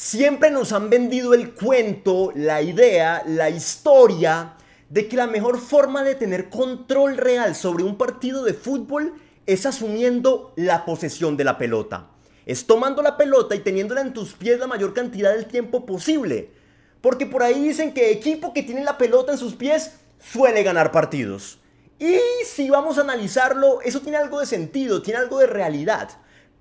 Siempre nos han vendido el cuento, la idea, la historia de que la mejor forma de tener control real sobre un partido de fútbol es asumiendo la posesión de la pelota. Es tomando la pelota y teniéndola en tus pies la mayor cantidad del tiempo posible. Porque por ahí dicen que equipo que tiene la pelota en sus pies suele ganar partidos. Y si vamos a analizarlo, eso tiene algo de sentido, tiene algo de realidad.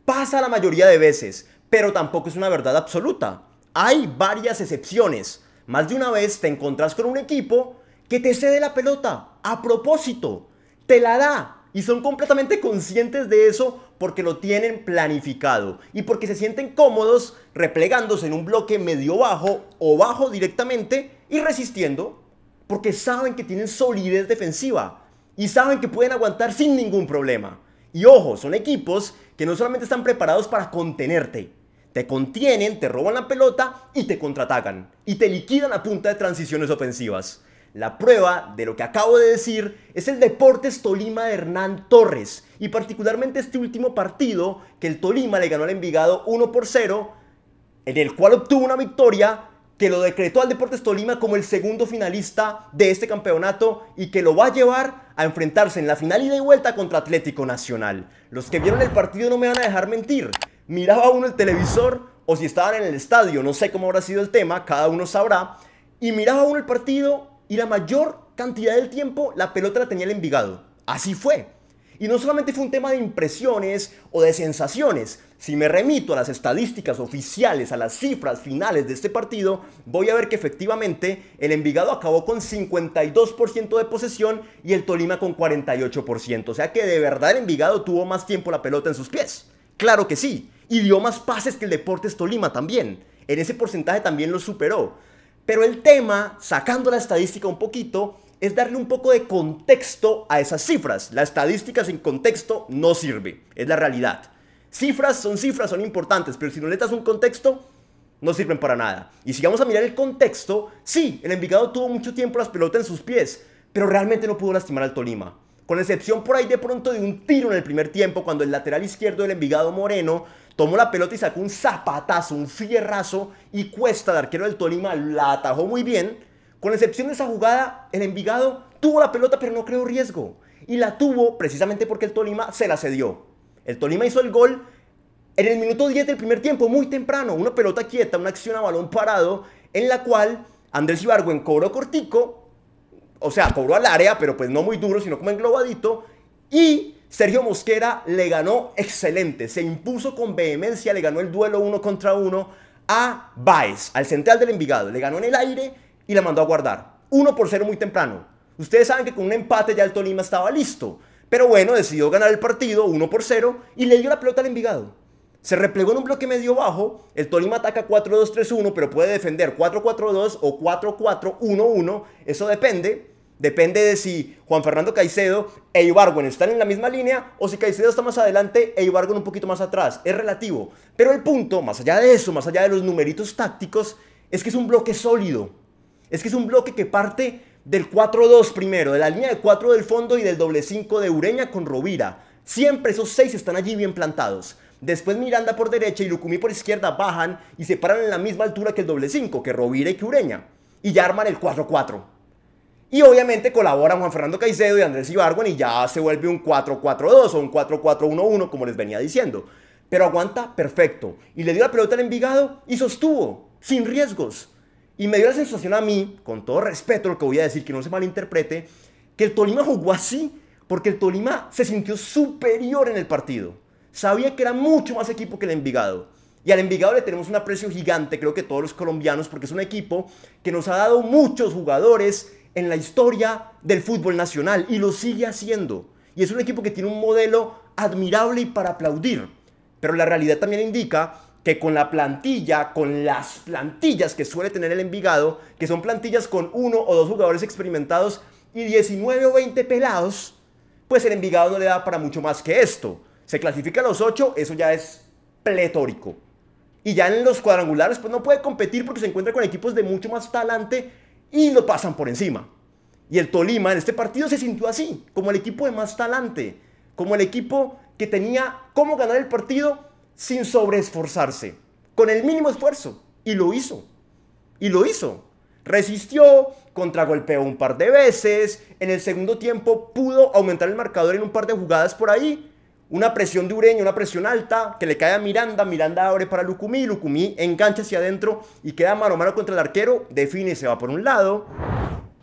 Pasa la mayoría de veces pero tampoco es una verdad absoluta. Hay varias excepciones. Más de una vez te encontrás con un equipo que te cede la pelota a propósito, te la da y son completamente conscientes de eso porque lo tienen planificado y porque se sienten cómodos replegándose en un bloque medio bajo o bajo directamente y resistiendo porque saben que tienen solidez defensiva y saben que pueden aguantar sin ningún problema. Y ojo, son equipos que no solamente están preparados para contenerte, te contienen, te roban la pelota y te contraatacan. Y te liquidan a punta de transiciones ofensivas. La prueba de lo que acabo de decir es el Deportes Tolima de Hernán Torres. Y particularmente este último partido que el Tolima le ganó al Envigado 1 por 0, en el cual obtuvo una victoria que lo decretó al Deportes Tolima como el segundo finalista de este campeonato y que lo va a llevar a enfrentarse en la final ida y vuelta contra Atlético Nacional. Los que vieron el partido no me van a dejar mentir miraba uno el televisor o si estaban en el estadio, no sé cómo habrá sido el tema, cada uno sabrá, y miraba uno el partido y la mayor cantidad del tiempo la pelota la tenía el Envigado. Así fue. Y no solamente fue un tema de impresiones o de sensaciones. Si me remito a las estadísticas oficiales, a las cifras finales de este partido, voy a ver que efectivamente el Envigado acabó con 52% de posesión y el Tolima con 48%. O sea que de verdad el Envigado tuvo más tiempo la pelota en sus pies. Claro que sí y dio más pases que el Deportes Tolima también. En ese porcentaje también lo superó. Pero el tema, sacando la estadística un poquito, es darle un poco de contexto a esas cifras. La estadística sin contexto no sirve, es la realidad. Cifras son cifras, son importantes, pero si no le das un contexto, no sirven para nada. Y si vamos a mirar el contexto, sí, el Envigado tuvo mucho tiempo las pelotas en sus pies, pero realmente no pudo lastimar al Tolima. Con excepción por ahí de pronto de un tiro en el primer tiempo, cuando el lateral izquierdo del Envigado Moreno tomó la pelota y sacó un zapatazo, un fierrazo y Cuesta, el arquero del Tolima, la atajó muy bien. Con excepción de esa jugada, el Envigado tuvo la pelota pero no creó riesgo. Y la tuvo precisamente porque el Tolima se la cedió. El Tolima hizo el gol en el minuto 10 del primer tiempo, muy temprano. Una pelota quieta, una acción a balón parado, en la cual Andrés Ibargüen cobró cortico, o sea, cobró al área, pero pues no muy duro, sino como englobadito. Y Sergio Mosquera le ganó excelente, se impuso con vehemencia, le ganó el duelo uno contra uno a Baez, al central del Envigado. Le ganó en el aire y la mandó a guardar. 1 por 0 muy temprano. Ustedes saben que con un empate ya el Tolima estaba listo. Pero bueno, decidió ganar el partido 1 por 0 y le dio la pelota al Envigado. Se replegó en un bloque medio bajo, el Tolima ataca 4-2-3-1, pero puede defender 4-4-2 o 4-4-1-1, eso depende. Depende de si Juan Fernando Caicedo e Ibargüen están en la misma línea o si Caicedo está más adelante e Ibargüen un poquito más atrás. Es relativo. Pero el punto, más allá de eso, más allá de los numeritos tácticos, es que es un bloque sólido. Es que es un bloque que parte del 4-2 primero, de la línea de 4 del fondo y del doble 5 de Ureña con Rovira. Siempre esos 6 están allí bien plantados. Después Miranda por derecha y Lucumí por izquierda bajan y se paran en la misma altura que el doble 5, que Rovira y que Ureña. Y ya arman el 4-4. Y obviamente colaboran Juan Fernando Caicedo y Andrés Ibargüen y ya se vuelve un 4-4-2 o un 4-4-1-1, como les venía diciendo. Pero aguanta perfecto. Y le dio la pelota al Envigado y sostuvo, sin riesgos. Y me dio la sensación a mí, con todo respeto lo que voy a decir, que no se malinterprete, que el Tolima jugó así porque el Tolima se sintió superior en el partido. Sabía que era mucho más equipo que el Envigado. Y al Envigado le tenemos un aprecio gigante, creo que todos los colombianos, porque es un equipo que nos ha dado muchos jugadores en la historia del fútbol nacional y lo sigue haciendo. Y es un equipo que tiene un modelo admirable y para aplaudir. Pero la realidad también indica que con la plantilla, con las plantillas que suele tener el Envigado, que son plantillas con uno o dos jugadores experimentados y 19 o 20 pelados, pues el Envigado no le da para mucho más que esto. Se clasifica a los ocho, eso ya es pletórico. Y ya en los cuadrangulares, pues no puede competir porque se encuentra con equipos de mucho más talante y lo pasan por encima. Y el Tolima en este partido se sintió así, como el equipo de más talante, como el equipo que tenía cómo ganar el partido sin sobreesforzarse, con el mínimo esfuerzo. Y lo hizo. Y lo hizo. Resistió, contragolpeó un par de veces, en el segundo tiempo pudo aumentar el marcador en un par de jugadas por ahí, una presión de Ureña, una presión alta que le cae a Miranda. Miranda abre para Lucumí. Lucumí engancha hacia adentro y queda mano a mano contra el arquero. Define, se va por un lado.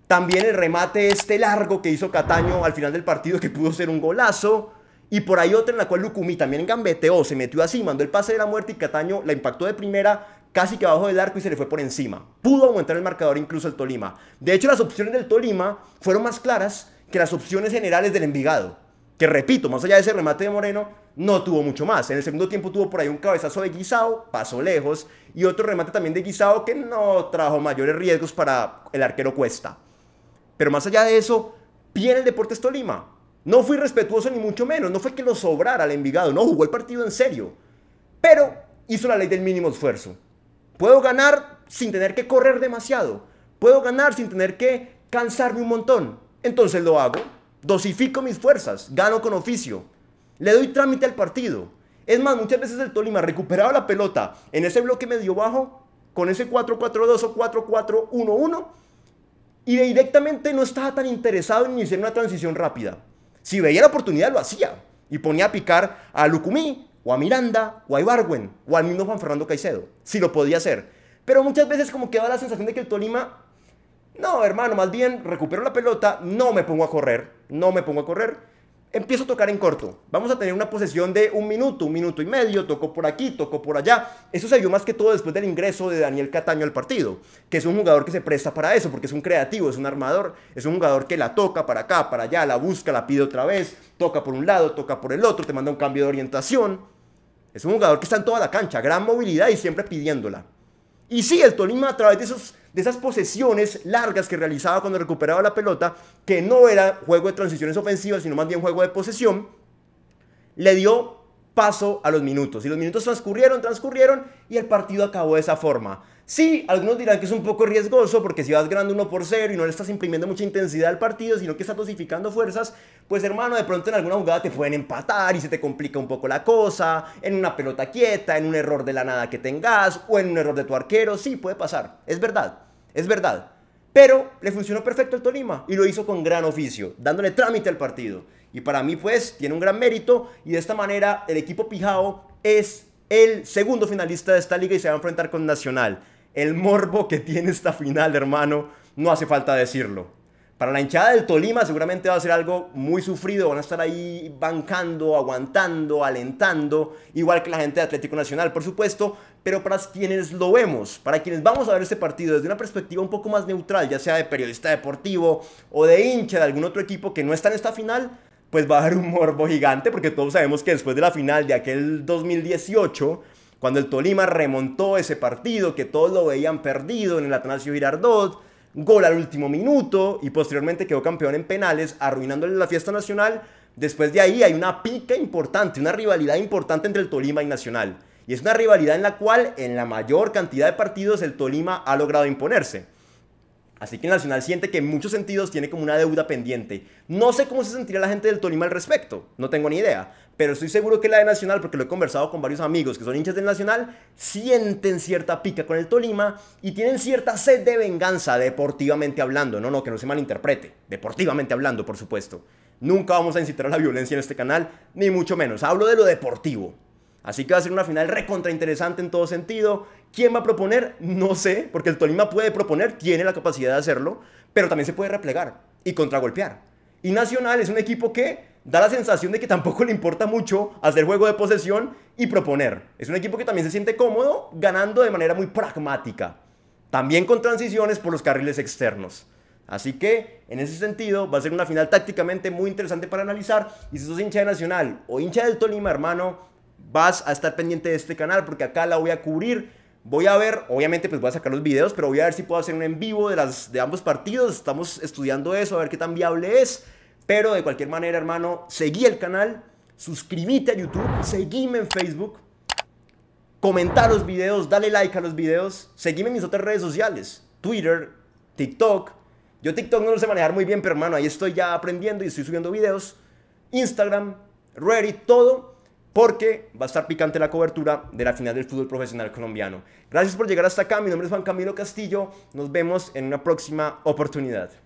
También el remate este largo que hizo Cataño al final del partido que pudo ser un golazo. Y por ahí otra en la cual Lucumí también gambeteó, se metió así, mandó el pase de la muerte y Cataño la impactó de primera, casi que abajo del arco y se le fue por encima. Pudo aumentar el marcador incluso el Tolima. De hecho, las opciones del Tolima fueron más claras que las opciones generales del Envigado repito, más allá de ese remate de Moreno, no tuvo mucho más. En el segundo tiempo tuvo por ahí un cabezazo de Guisao, pasó lejos, y otro remate también de Guisao que no trajo mayores riesgos para el arquero Cuesta. Pero más allá de eso, bien el Deportes Tolima. No fui respetuoso ni mucho menos, no fue que lo sobrara al Envigado, no jugó el partido en serio. Pero hizo la ley del mínimo esfuerzo. Puedo ganar sin tener que correr demasiado. Puedo ganar sin tener que cansarme un montón. Entonces lo hago dosifico mis fuerzas, gano con oficio, le doy trámite al partido. Es más, muchas veces el Tolima recuperaba la pelota en ese bloque medio bajo, con ese 4-4-2 o 4-4-1-1, y directamente no estaba tan interesado en iniciar una transición rápida. Si veía la oportunidad, lo hacía y ponía a picar a Lucumí, o a Miranda, o a Ibarwen, o al mismo Juan Fernando Caicedo, si lo podía hacer. Pero muchas veces, como quedaba la sensación de que el Tolima no, hermano, más bien recupero la pelota, no me pongo a correr, no me pongo a correr, empiezo a tocar en corto. Vamos a tener una posesión de un minuto, un minuto y medio, toco por aquí, toco por allá. Eso se vio más que todo después del ingreso de Daniel Cataño al partido, que es un jugador que se presta para eso, porque es un creativo, es un armador, es un jugador que la toca para acá, para allá, la busca, la pide otra vez, toca por un lado, toca por el otro, te manda un cambio de orientación. Es un jugador que está en toda la cancha, gran movilidad y siempre pidiéndola. Y sí, el Tolima a través de, de esas posesiones largas que realizaba cuando recuperaba la pelota, que no era juego de transiciones ofensivas, sino más bien juego de posesión, le dio paso a los minutos. Y los minutos transcurrieron, transcurrieron y el partido acabó de esa forma. Sí, algunos dirán que es un poco riesgoso porque si vas ganando 1 por 0 y no le estás imprimiendo mucha intensidad al partido, sino que estás dosificando fuerzas, pues hermano, de pronto en alguna jugada te pueden empatar y se te complica un poco la cosa, en una pelota quieta, en un error de la nada que tengas o en un error de tu arquero, sí, puede pasar, es verdad, es verdad. Pero le funcionó perfecto el Tolima y lo hizo con gran oficio, dándole trámite al partido. Y para mí, pues, tiene un gran mérito. Y de esta manera, el equipo Pijao es el segundo finalista de esta liga y se va a enfrentar con Nacional. El morbo que tiene esta final, hermano, no hace falta decirlo. Para la hinchada del Tolima seguramente va a ser algo muy sufrido, van a estar ahí bancando, aguantando, alentando, igual que la gente de Atlético Nacional, por supuesto, pero para quienes lo vemos, para quienes vamos a ver este partido desde una perspectiva un poco más neutral, ya sea de periodista deportivo o de hincha de algún otro equipo que no está en esta final, pues va a haber un morbo gigante, porque todos sabemos que después de la final de aquel 2018, cuando el Tolima remontó ese partido, que todos lo veían perdido en el Atanasio Girardot, gol al último minuto y posteriormente quedó campeón en penales, arruinándole la fiesta nacional. Después de ahí hay una pica importante, una rivalidad importante entre el Tolima y Nacional. Y es una rivalidad en la cual en la mayor cantidad de partidos el Tolima ha logrado imponerse. Así que el Nacional siente que en muchos sentidos tiene como una deuda pendiente. No sé cómo se sentirá la gente del Tolima al respecto, no tengo ni idea, pero estoy seguro que la de Nacional, porque lo he conversado con varios amigos que son hinchas del Nacional, sienten cierta pica con el Tolima y tienen cierta sed de venganza deportivamente hablando, no, no, que no se malinterprete, deportivamente hablando, por supuesto. Nunca vamos a incitar a la violencia en este canal, ni mucho menos, hablo de lo deportivo. Así que va a ser una final interesante en todo sentido ¿Quién va a proponer? No sé, porque el Tolima puede proponer, tiene la capacidad de hacerlo, pero también se puede replegar y contragolpear. Y Nacional es un equipo que da la sensación de que tampoco le importa mucho hacer juego de posesión y proponer. Es un equipo que también se siente cómodo ganando de manera muy pragmática, también con transiciones por los carriles externos. Así que, en ese sentido, va a ser una final tácticamente muy interesante para analizar. Y si sos hincha de Nacional o hincha del Tolima, hermano, vas a estar pendiente de este canal porque acá la voy a cubrir Voy a ver, obviamente pues voy a sacar los videos, pero voy a ver si puedo hacer un en vivo de, las, de ambos partidos. Estamos estudiando eso, a ver qué tan viable es. Pero de cualquier manera, hermano, seguí el canal, suscríbete a YouTube, seguime en Facebook, comenta los videos, dale like a los videos, seguime en mis otras redes sociales, Twitter, TikTok. Yo TikTok no lo sé manejar muy bien, pero hermano, ahí estoy ya aprendiendo y estoy subiendo videos. Instagram, Reddit, todo porque va a estar picante la cobertura de la final del fútbol profesional colombiano. Gracias por llegar hasta acá, mi nombre es Juan Camilo Castillo, nos vemos en una próxima oportunidad.